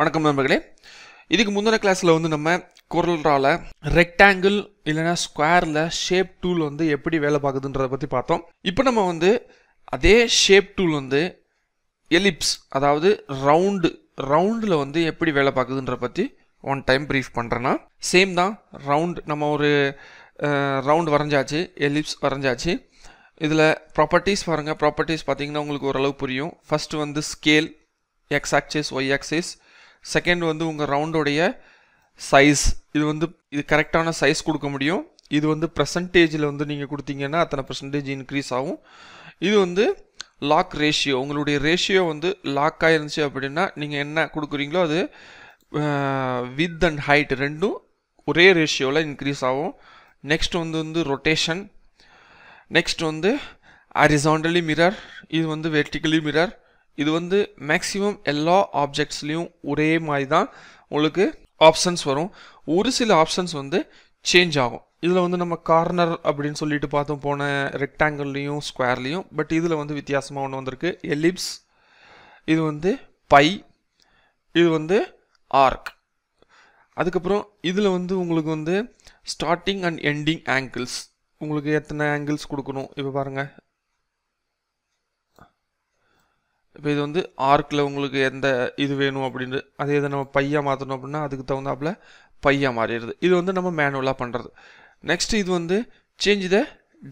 வணக்கம் நண்பர்களே இதுக்கு முந்தின கிளாஸில் வந்து நம்ம குரல்ரால ரெக்டாங்கிள் இல்லைனா ஸ்கொயரில் ஷேப் டூல் வந்து எப்படி வேலை பார்க்குதுன்றத பற்றி பார்த்தோம் இப்போ நம்ம வந்து அதே ஷேப் டூல் வந்து எலிப்ஸ் அதாவது ரவுண்டு ரவுண்டில் வந்து எப்படி வேலை பார்க்குதுன்ற பற்றி ஒன் டைம் ப்ரீஃப் பண்ணுறேன்னா சேம் தான் ரவுண்ட் நம்ம ஒரு ரவுண்ட் வரைஞ்சாச்சு எலிப்ஸ் வரைஞ்சாச்சு இதில் ப்ராப்பர்ட்டிஸ் பாருங்கள் ப்ராப்பர்ட்டிஸ் பார்த்தீங்கன்னா உங்களுக்கு ஓரளவு புரியும் ஃபஸ்ட்டு வந்து scale X axis Y axis second வந்து உங்கள் ரவுண்டோடைய சைஸ் இது வந்து இது கரெக்டான சைஸ் கொடுக்க முடியும் இது வந்து பர்சன்டேஜில் வந்து நீங்கள் கொடுத்தீங்கன்னா அத்தனை பர்சன்டேஜ் இன்க்ரீஸ் ஆகும் இது வந்து லாக் ரேஷியோ உங்களுடைய ரேஷியோ வந்து லாக் இருந்துச்சு அப்படின்னா நீங்கள் என்ன கொடுக்குறீங்களோ அது வித் அண்ட் ஹைட் ரெண்டும் ஒரே ரேஷியோவில் இன்க்ரீஸ் ஆகும் நெக்ஸ்ட் வந்து வந்து ரொட்டேஷன் நெக்ஸ்ட் வந்து அரிசாண்டலி மிரர் இது வந்து வெர்டிக்கலி மிரர் இது வந்து மேக்ஸிமம் எல்லா ஆப்ஜெக்ட்ஸ்லேயும் ஒரே மாதிரி தான் உங்களுக்கு ஆப்ஷன்ஸ் வரும் ஒரு சில ஆப்ஷன்ஸ் வந்து சேஞ்ச் ஆகும் இதில் வந்து நம்ம கார்னர் அப்படின்னு சொல்லிட்டு பார்த்தோம் போன ரெக்டாங்கிள்லேயும் ஸ்கொயர்லேயும் பட் இதில் வந்து வித்தியாசமாக ஒன்று வந்திருக்கு எலிப்ஸ் இது வந்து பை இது வந்து ஆர்க் அதுக்கப்புறம் இதில் வந்து உங்களுக்கு வந்து ஸ்டார்டிங் அண்ட் எண்டிங் ஆங்கிள்ஸ் உங்களுக்கு எத்தனை ஆங்கிள்ஸ் கொடுக்கணும் இப்போ பாருங்கள் இப்போ இது வந்து ஆர்க்கில் உங்களுக்கு எந்த இது வேணும் அப்படின்னு அதே இதை நம்ம பையாக மாற்றணும் அப்படின்னா அதுக்கு தகுந்தாப்பில் பையாக மாறிடுது இது வந்து நம்ம மேனுவலாக பண்ணுறது நெக்ஸ்ட் இது வந்து சேஞ்ச் த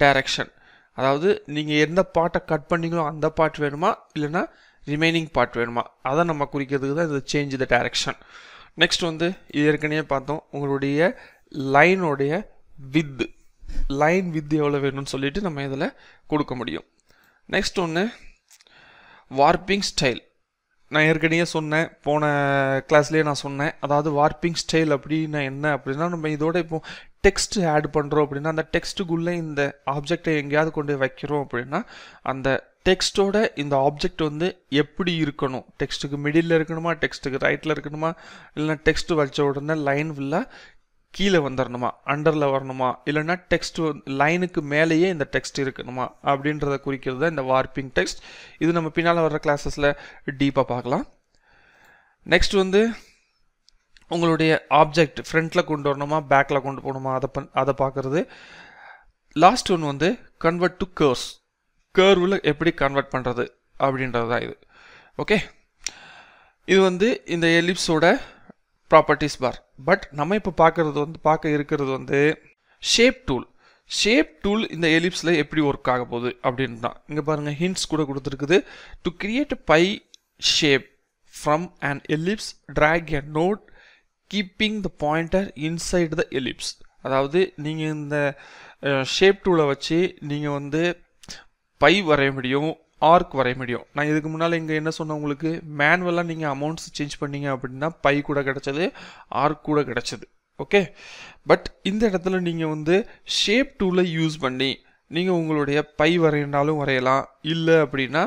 டைரக்ஷன் அதாவது நீங்கள் எந்த பாட்டை கட் பண்ணீங்களோ அந்த பாட் வேணுமா இல்லைனா ரிமைனிங் பாட் வேணுமா அதை நம்ம குறிக்கிறதுக்கு தான் இது சேஞ்ச் த டைரக்ஷன் நெக்ஸ்ட் வந்து இது ஏற்கனவே பார்த்தோம் உங்களுடைய லைனுடைய வித்து லைன் வித் எவ்வளோ வேணும்னு சொல்லிட்டு நம்ம இதில் கொடுக்க முடியும் நெக்ஸ்ட் ஒன்று வார்ப்பிங் ஸ்டைல் நான் ஏற்கனவே சொன்னேன் போன கிளாஸ்லேயே நான் சொன்னேன் அதாவது வார்ப்பிங் ஸ்டைல் அப்படின்னா என்ன அப்படின்னா நம்ம இதோட இப்போ டெக்ஸ்ட் ஆட் பண்ணுறோம் அப்படின்னா அந்த டெக்ஸ்ட்டுக்குள்ளே இந்த ஆப்ஜெக்டை எங்கேயாவது கொண்டு வைக்கிறோம் அப்படின்னா அந்த டெக்ஸ்ட்டோட இந்த ஆப்ஜெக்ட் வந்து எப்படி இருக்கணும் டெக்ஸ்ட்டுக்கு மிடில் இருக்கணுமா டெக்ஸ்ட்டுக்கு ரைட்டில் இருக்கணுமா இல்லைன்னா டெக்ஸ்ட் வச்ச உடனே லைன் ஃபுல்லாக கீழே வந்துடணுமா அண்டரில் வரணுமா இல்லைன்னா டெக்ஸ்ட் லைனுக்கு மேலேயே இந்த டெக்ஸ்ட் இருக்கணுமா அப்படின்றத குறிக்கிறது தான் இந்த வார்ப்பிங் டெக்ஸ்ட் இது நம்ம பின்னால் வர்ற கிளாஸஸில் டீப்பாக பார்க்கலாம் நெக்ஸ்ட் வந்து உங்களுடைய ஆப்ஜெக்ட் ஃப்ரண்ட்டில் கொண்டு வரணுமா பேக்கில் கொண்டு போகணுமா அதை பண் அதை பார்க்குறது லாஸ்ட் ஒன் வந்து கன்வெர்ட் டு கேர்ஸ் கேர்வில் எப்படி கன்வெர்ட் பண்ணுறது அப்படின்றது தான் இது ஓகே இது வந்து இந்த எலிப்ஸோட ப்ராப்பர்ட்டிஸ் பார் பட் நம்ம இப்போ பார்க்குறது வந்து பார்க்க இருக்கிறது வந்து ஷேப் டூல் ஷேப் டூல் இந்த எலிப்ஸில் எப்படி ஒர்க் ஆக போகுது அப்படின்னு தான் இங்கே பாருங்கள் ஹின்ட்ஸ் கூட கொடுத்துருக்குது to create pie shape from an ellipse drag a node keeping the pointer inside the ellipse அதாவது நீங்கள் இந்த ஷேப் டூலை வச்சு நீங்கள் வந்து பை வரைய முடியும் ஆர்க் வரைய முடியும் நான் இதுக்கு முன்னால் இங்கே என்ன சொன்னேன் உங்களுக்கு மேனுவலாக நீங்கள் அமௌண்ட்ஸ் சேஞ்ச் பண்ணீங்க அப்படின்னா பை கூட கிடச்சது ஆர்க் கூட கிடச்சிது ஓகே பட் இந்த இடத்துல நீங்கள் வந்து ஷேப் டூல யூஸ் பண்ணி நீங்கள் உங்களுடைய பை வரையினாலும் வரையலாம் இல்லை அப்படின்னா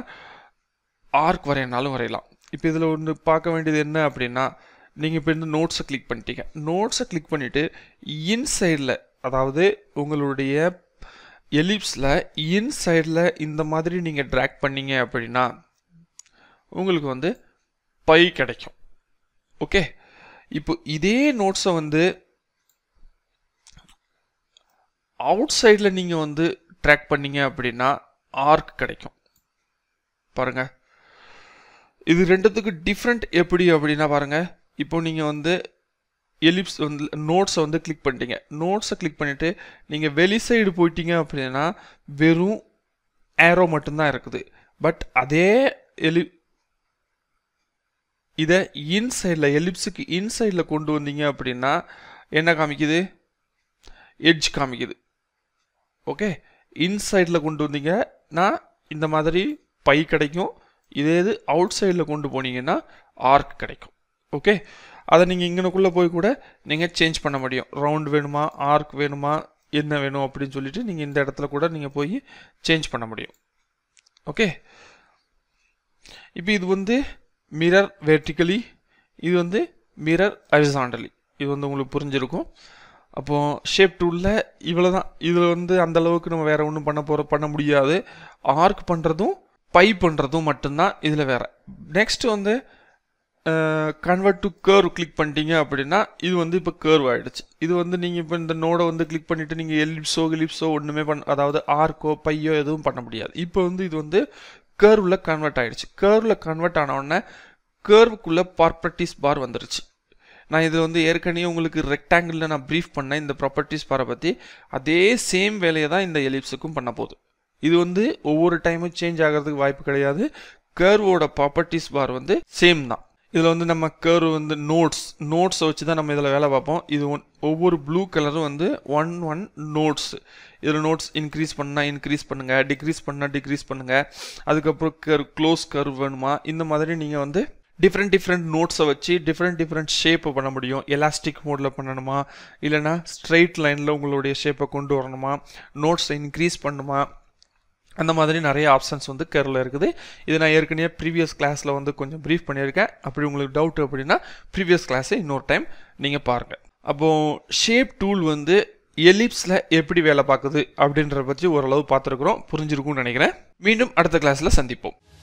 ஆர்க் வரையினாலும் வரையலாம் இப்போ இதில் ஒன்று பார்க்க வேண்டியது என்ன அப்படின்னா நீங்கள் இப்போ இந்த நோட்ஸை கிளிக் பண்ணிட்டீங்க நோட்ஸை கிளிக் பண்ணிவிட்டு இன்சைடில் அதாவது உங்களுடைய எலிப்ஸில் இன்சைடில் இந்த மாதிரி நீங்கள் ட்ராக் பண்ணீங்க அப்படின்னா உங்களுக்கு வந்து பை கிடைக்கும் ஓகே இப்போ இதே நோட்ஸை வந்து அவுட் சைடில் நீங்கள் வந்து ட்ராக் பண்ணீங்க அப்படின்னா ஆர்க் கிடைக்கும் பாருங்கள் இது ரெண்டுத்துக்கு டிஃப்ரெண்ட் எப்படி அப்படின்னா பாருங்கள் இப்போ நீங்கள் வந்து எலிப்ஸ் வந்து நோட்ஸை வந்து கிளிக் பண்ணிட்டீங்க நோட்ஸை கிளிக் பண்ணிவிட்டு நீங்கள் வெளி சைடு போயிட்டீங்க அப்படின்னா வெறும் ஏரோ மட்டும்தான் இருக்குது பட் அதே எலி இதை இன்சைடில் எலிப்ஸுக்கு இன்சைடில் கொண்டு வந்தீங்க அப்படின்னா என்ன காமிக்குது எட்ஜ் காமிக்குது ஓகே இன்சைடில் கொண்டு வந்தீங்கன்னா இந்த மாதிரி பை கிடைக்கும் இதே இது அவுட் சைடில் கொண்டு போனீங்கன்னா ஆர்க் கிடைக்கும் ஓகே அதை நீங்கள் இங்கனுக்குள்ளே போய் கூட நீங்கள் சேஞ்ச் பண்ண முடியும் ரவுண்ட் வேணுமா ஆர்க் வேணுமா என்ன வேணும் அப்படின்னு சொல்லிட்டு நீங்கள் இந்த இடத்துல கூட நீங்கள் போய் சேஞ்ச் பண்ண முடியும் ஓகே இப்போ இது வந்து மிரர் வெர்டிக்கலி இது வந்து மிரர் அரிசாண்டலி இது வந்து உங்களுக்கு புரிஞ்சிருக்கும் அப்போது ஷேப் டூலில் இவ்வளோ தான் இதில் வந்து அந்த அளவுக்கு நம்ம வேறு ஒன்றும் பண்ண போகிற பண்ண முடியாது ஆர்க் பண்ணுறதும் பை பண்ணுறதும் மட்டும்தான் இதில் வேறு நெக்ஸ்ட் வந்து கன்வெர்ட் டு கேர்வ் கிளிக் பண்ணிட்டீங்க அப்படின்னா இது வந்து இப்போ கேர்வ் ஆகிடுச்சு இது வந்து நீங்கள் இப்போ இந்த நோடை வந்து கிளிக் பண்ணிவிட்டு நீங்கள் எலிப்ஸோ கிலிப்ஸோ ஒன்றுமே பண்ண அதாவது ஆர்க்கோ பையோ எதுவும் பண்ண முடியாது இப்போ வந்து இது வந்து கேர்வில் கன்வெர்ட் ஆகிடுச்சு கேர்வில் கன்வெர்ட் ஆனவுடனே கேர்வுக்குள்ளே ப்ராப்பர்ட்டிஸ் பார் வந்துருச்சு நான் இது வந்து ஏற்கனவே உங்களுக்கு ரெக்டாங்கிளில் நான் ப்ரீஃப் பண்ணேன் இந்த ப்ராப்பர்ட்டிஸ் பாரை பற்றி அதே சேம் வேலையை தான் இந்த எலிப்ஸுக்கும் பண்ண போகுது இது வந்து ஒவ்வொரு டைமும் சேஞ்ச் ஆகிறதுக்கு வாய்ப்பு கிடையாது கேர்வோட ப்ராப்பர்ட்டிஸ் பார் வந்து சேம் தான் இதில் வந்து நம்ம கர்வ் வந்து நோட்ஸ் நோட்ஸை வச்சு தான் நம்ம இதில் வேலை பார்ப்போம் இது ஒன் ஒவ்வொரு ப்ளூ கலரும் வந்து ஒன் ஒன் நோட்ஸ் இதில் நோட்ஸ் இன்க்ரீஸ் பண்ணால் இன்க்ரீஸ் பண்ணுங்கள் டிக்ரீஸ் பண்ணால் டிக்ரீஸ் பண்ணுங்கள் அதுக்கப்புறம் கர் க்ளோஸ் கர்வ் வேணுமா இந்த மாதிரி நீங்கள் வந்து டிஃப்ரெண்ட் டிஃப்ரெண்ட் நோட்ஸை வச்சு டிஃப்ரெண்ட் டிஃப்ரெண்ட் ஷேப்பை பண்ண முடியும் எலாஸ்டிக் மோடில் பண்ணணுமா இல்லைனா ஸ்ட்ரெயிட் லைனில் உங்களுடைய ஷேப்பை கொண்டு வரணுமா நோட்ஸை இன்க்ரீஸ் பண்ணணுமா அந்த மாதிரி நிறைய ஆப்ஷன்ஸ் வந்து கேரளில் இருக்குது இது நான் ஏற்கனவே ப்ரீவியஸ் கிளாஸில் வந்து கொஞ்சம் ப்ரீஃப் பண்ணியிருக்கேன் அப்படி உங்களுக்கு டவுட் அப்படின்னா ப்ரீவியஸ் கிளாஸை இன்னொரு டைம் நீங்கள் பாருங்கள் அப்போது ஷேப் டூல் வந்து எலிப்ஸில் எப்படி வேலை பார்க்குது அப்படின்றத பற்றி ஓரளவு பார்த்துருக்குறோம் புரிஞ்சிருக்கும்னு நினைக்கிறேன் மீண்டும் அடுத்த கிளாஸில் சந்திப்போம்